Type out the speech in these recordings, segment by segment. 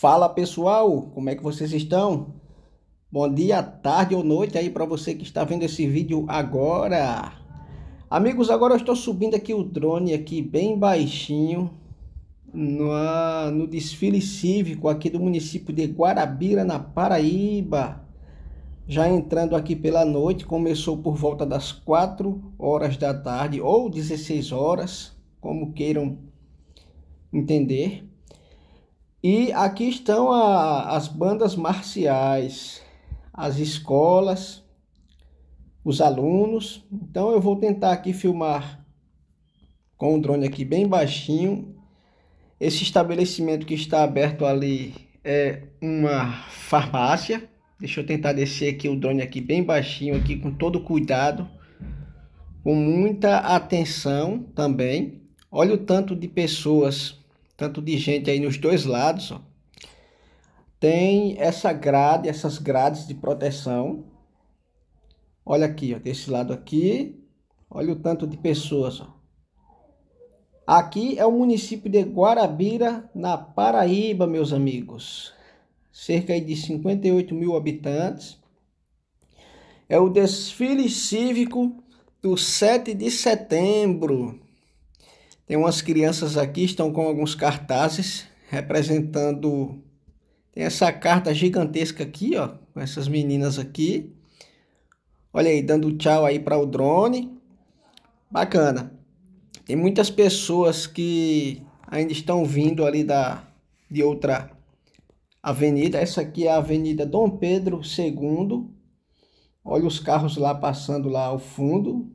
Fala pessoal, como é que vocês estão? Bom dia, tarde ou noite aí para você que está vendo esse vídeo agora. Amigos, agora eu estou subindo aqui o drone aqui bem baixinho no, no desfile cívico aqui do município de Guarabira, na Paraíba. Já entrando aqui pela noite, começou por volta das 4 horas da tarde ou 16 horas, como queiram entender. E aqui estão a, as bandas marciais, as escolas, os alunos. Então eu vou tentar aqui filmar com o drone aqui bem baixinho. Esse estabelecimento que está aberto ali é uma farmácia. Deixa eu tentar descer aqui o drone aqui bem baixinho aqui com todo cuidado, com muita atenção também. Olha o tanto de pessoas tanto de gente aí nos dois lados, ó. Tem essa grade, essas grades de proteção. Olha aqui, ó, desse lado aqui. Olha o tanto de pessoas, ó. Aqui é o município de Guarabira, na Paraíba, meus amigos. Cerca de 58 mil habitantes. É o desfile cívico do 7 de setembro tem umas crianças aqui, estão com alguns cartazes representando. Tem essa carta gigantesca aqui, ó, com essas meninas aqui. Olha aí, dando tchau aí para o drone. Bacana. Tem muitas pessoas que ainda estão vindo ali da de outra avenida. Essa aqui é a Avenida Dom Pedro II. Olha os carros lá passando lá ao fundo,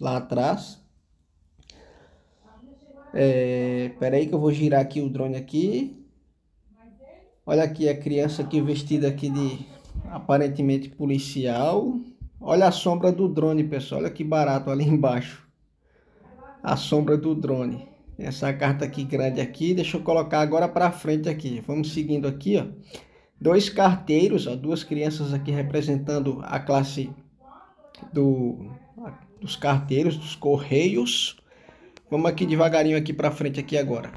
lá atrás. É, aí que eu vou girar aqui o drone aqui. Olha aqui a criança aqui vestida aqui de aparentemente policial. Olha a sombra do drone, pessoal. Olha que barato ali embaixo. A sombra do drone. Essa carta aqui grande aqui. Deixa eu colocar agora para frente aqui. Vamos seguindo aqui, ó. Dois carteiros, ó, duas crianças aqui representando a classe do, dos carteiros, dos correios. Vamos aqui devagarinho aqui para frente aqui agora.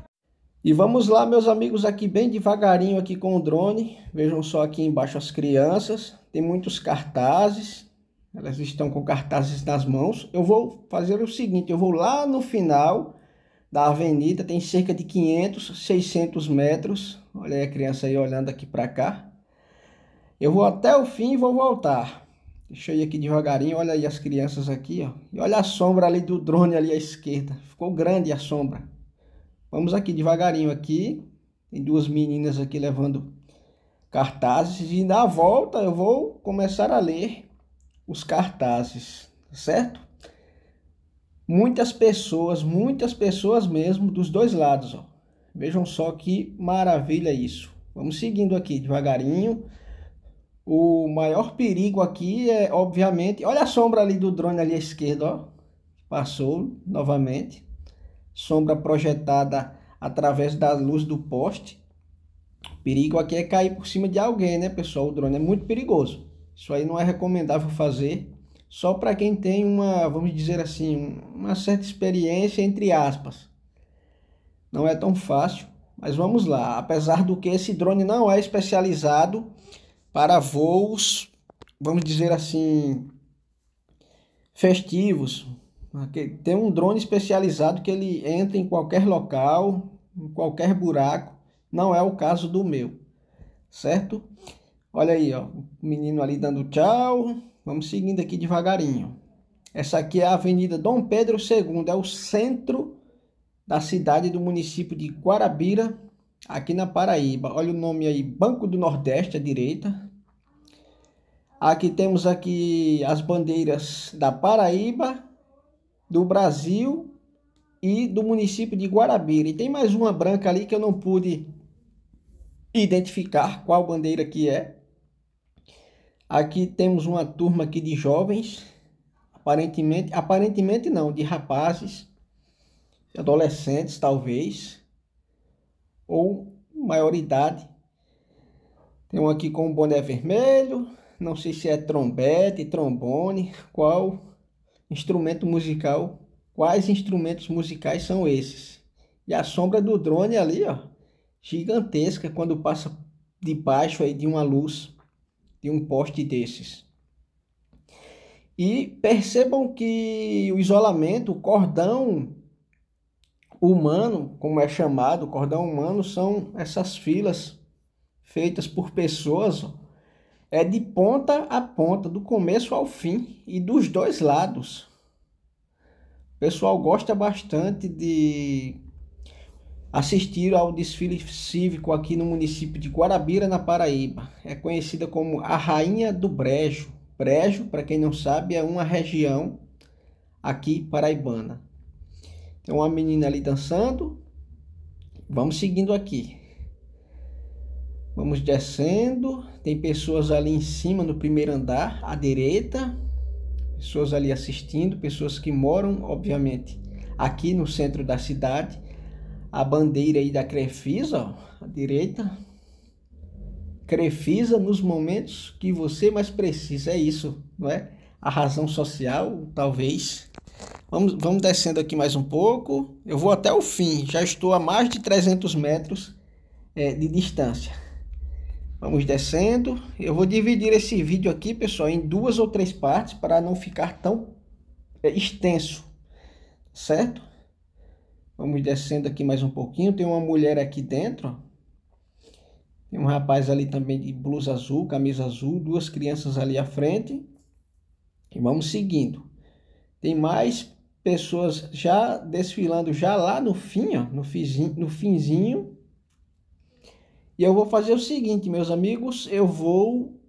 E vamos lá, meus amigos, aqui bem devagarinho aqui com o drone. Vejam só aqui embaixo as crianças. Tem muitos cartazes. Elas estão com cartazes nas mãos. Eu vou fazer o seguinte, eu vou lá no final da avenida, tem cerca de 500, 600 metros. Olha aí a criança aí olhando aqui para cá. Eu vou até o fim e vou voltar. Deixa eu ir aqui devagarinho. Olha aí as crianças aqui, ó. E olha a sombra ali do drone ali à esquerda. Ficou grande a sombra. Vamos aqui devagarinho aqui. Tem duas meninas aqui levando cartazes. E na volta eu vou começar a ler os cartazes, tá certo? Muitas pessoas, muitas pessoas mesmo dos dois lados, ó. Vejam só que maravilha isso. Vamos seguindo aqui devagarinho. O maior perigo aqui é, obviamente, olha a sombra ali do drone ali à esquerda, ó. Passou novamente. Sombra projetada através da luz do poste. O perigo aqui é cair por cima de alguém, né, pessoal? O drone é muito perigoso. Isso aí não é recomendável fazer só para quem tem uma, vamos dizer assim, uma certa experiência entre aspas. Não é tão fácil, mas vamos lá. Apesar do que esse drone não é especializado para voos, vamos dizer assim, festivos. Tem um drone especializado que ele entra em qualquer local, em qualquer buraco. Não é o caso do meu, certo? Olha aí, ó, o menino ali dando tchau. Vamos seguindo aqui devagarinho. Essa aqui é a Avenida Dom Pedro II, é o centro da cidade do município de Guarabira, aqui na Paraíba. Olha o nome aí, Banco do Nordeste à direita. Aqui temos aqui as bandeiras da Paraíba, do Brasil e do município de Guarabira. E tem mais uma branca ali que eu não pude identificar qual bandeira que é. Aqui temos uma turma aqui de jovens, aparentemente, aparentemente não, de rapazes, adolescentes talvez ou maioridade. Tem um aqui com o boné vermelho, não sei se é trompete, trombone, qual instrumento musical, quais instrumentos musicais são esses. E a sombra do drone ali, ó, gigantesca quando passa debaixo aí de uma luz de um poste desses. E percebam que o isolamento, o cordão humano, como é chamado, cordão humano, são essas filas feitas por pessoas, é de ponta a ponta, do começo ao fim e dos dois lados. O pessoal gosta bastante de assistir ao desfile cívico aqui no município de Guarabira, na Paraíba. É conhecida como a Rainha do Brejo. Brejo, para quem não sabe, é uma região aqui paraibana. Tem uma menina ali dançando. Vamos seguindo aqui. Vamos descendo. Tem pessoas ali em cima no primeiro andar, à direita. Pessoas ali assistindo, pessoas que moram, obviamente, aqui no centro da cidade. A bandeira aí da Crefisa, ó, à direita. Crefisa nos momentos que você mais precisa, é isso, não é? A razão social, talvez. Vamos, vamos descendo aqui mais um pouco. Eu vou até o fim. Já estou a mais de 300 metros é, de distância. Vamos descendo. Eu vou dividir esse vídeo aqui, pessoal, em duas ou três partes para não ficar tão é, extenso, certo? Vamos descendo aqui mais um pouquinho. Tem uma mulher aqui dentro. Tem um rapaz ali também de blusa azul, camisa azul. Duas crianças ali à frente. E vamos seguindo. Tem mais pessoas já desfilando já lá no fim, ó, no finzinho, no finzinho. E eu vou fazer o seguinte, meus amigos, eu vou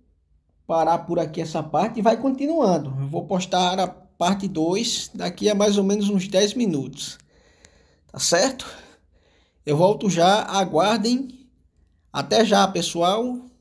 parar por aqui essa parte e vai continuando. Eu vou postar a parte 2 daqui a mais ou menos uns 10 minutos. Tá certo? Eu volto já, aguardem. Até já, pessoal.